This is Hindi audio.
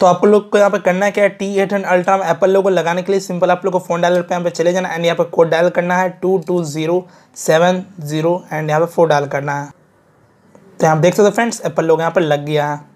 तो आप लोग को यहाँ पे करना क्या है टी एट हंड अल्ट्रा में एप्पल लोगों को लगाने के लिए सिंपल आप लोग को फोन डायलर पे यहाँ पे चले जाना एंड यहाँ पे कोड डायल करना है two two zero seven zero and यहाँ पे फोर डायल करना है तो यहाँ देख सकते हो फ्रेंड्स एप्पल लोग यहाँ पर लग गया है